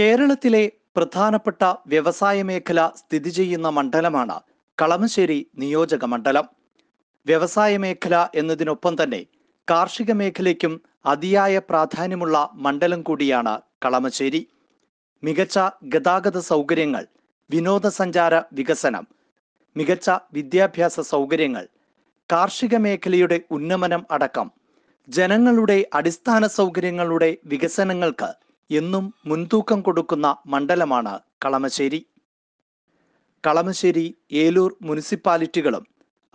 കേരളത്തിലെ പ്രധാനപ്പെട്ട വ്യവസായ മേഖല സ്ഥിതി ചെയ്യുന്ന മണ്ഡലമാണ് കളമശ്ശേരി നിയോജക മണ്ഡലം വ്യവസായ മേഖല എന്നതിനൊപ്പം തന്നെ കാർഷിക മേഖലയ്ക്കും അതിയായ പ്രാധാന്യമുള്ള മണ്ഡലം കൂടിയാണ് കളമശ്ശേരി മികച്ച ഗതാഗത സൗകര്യങ്ങൾ വിനോദസഞ്ചാര വികസനം മികച്ച വിദ്യാഭ്യാസ സൗകര്യങ്ങൾ കാർഷിക മേഖലയുടെ ഉന്നമനം അടക്കം ജനങ്ങളുടെ അടിസ്ഥാന സൗകര്യങ്ങളുടെ വികസനങ്ങൾക്ക് എന്നും മുൻതൂക്കം കൊടുക്കുന്ന മണ്ഡലമാണ് കളമശ്ശേരി കളമശ്ശേരി ഏലൂർ മുനിസിപ്പാലിറ്റികളും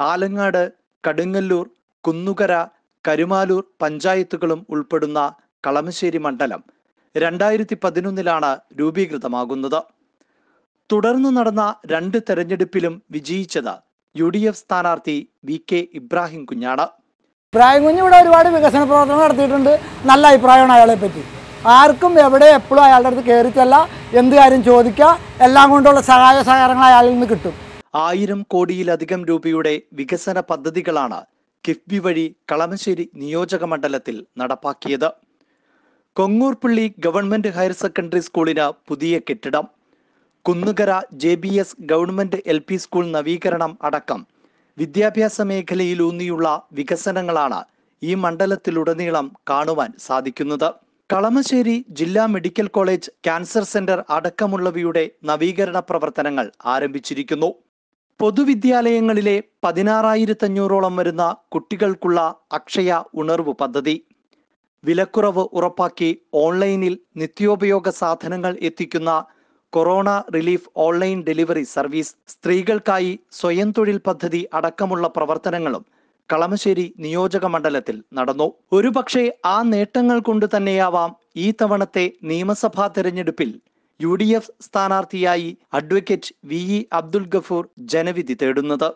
ആലങ്ങാട് കടുങ്ങല്ലൂർ കുന്നുകര കരുമാലൂർ പഞ്ചായത്തുകളും ഉൾപ്പെടുന്ന കളമശ്ശേരി മണ്ഡലം രണ്ടായിരത്തി പതിനൊന്നിലാണ് രൂപീകൃതമാകുന്നത് തുടർന്ന് നടന്ന രണ്ട് തെരഞ്ഞെടുപ്പിലും വിജയിച്ചത് യു ഡി എഫ് സ്ഥാനാർത്ഥി വി കെ ഇബ്രാഹിം കുഞ്ഞാണ് ഇബ്രാഹിം കുഞ്ഞ് ഇവിടെ ഒരുപാട് വികസന പ്രവർത്തനം നടത്തിയിട്ടുണ്ട് നല്ല അഭിപ്രായമാണ് അയാളെ പറ്റി ആർക്കും എവിടെ എപ്പോഴും അയാളുടെ അടുത്ത് കയറിച്ചല്ല എന്ത് കാര്യം ചോദിക്കുക എല്ലാം കൊണ്ടുള്ള സഹായ സഹകരണങ്ങൾ അയാളിൽ നിന്ന് കിട്ടും ആയിരം കോടിയിലധികം രൂപയുടെ വികസന പദ്ധതികളാണ് കിഫ്ബി വഴി കളമശ്ശേരി നിയോജക മണ്ഡലത്തിൽ നടപ്പാക്കിയത് കൊങ്ങൂർപ്പള്ളി ഗവൺമെന്റ് ഹയർ സെക്കൻഡറി സ്കൂളിന് പുതിയ കെട്ടിടം Kunnukara J B S government L P school നവീകരണം അടക്കം വിദ്യാഭ്യാസ മേഖലയിലൂന്നിയുള്ള വികസനങ്ങളാണ് ഈ മണ്ഡലത്തിലുടനീളം കാണുവാൻ സാധിക്കുന്നത് കളമശ്ശേരി ജില്ലാ മെഡിക്കൽ കോളേജ് ക്യാൻസർ സെന്റർ അടക്കമുള്ളവയുടെ നവീകരണ പ്രവർത്തനങ്ങൾ ആരംഭിച്ചിരിക്കുന്നു പൊതുവിദ്യാലയങ്ങളിലെ പതിനാറായിരത്തഞ്ഞൂറോളം വരുന്ന കുട്ടികൾക്കുള്ള അക്ഷയ ഉണർവ് പദ്ധതി വിലക്കുറവ് ഉറപ്പാക്കി ഓൺലൈനിൽ നിത്യോപയോഗ സാധനങ്ങൾ എത്തിക്കുന്ന corona relief online delivery service സ്ത്രീകൾക്കായി സ്വയം തൊഴിൽ പദ്ധതി അടക്കമുള്ള പ്രവർത്തനങ്ങളും കളമശ്ശേരി നിയോജക മണ്ഡലത്തിൽ നടന്നു ഒരുപക്ഷെ ആ നേട്ടങ്ങൾ കൊണ്ട് തന്നെയാവാം ഈ തവണത്തെ നിയമസഭാ തെരഞ്ഞെടുപ്പിൽ യു ഡി എഫ് സ്ഥാനാർത്ഥിയായി advocate V E Abdul Gafoor ജനവിധി തേടുന്നത്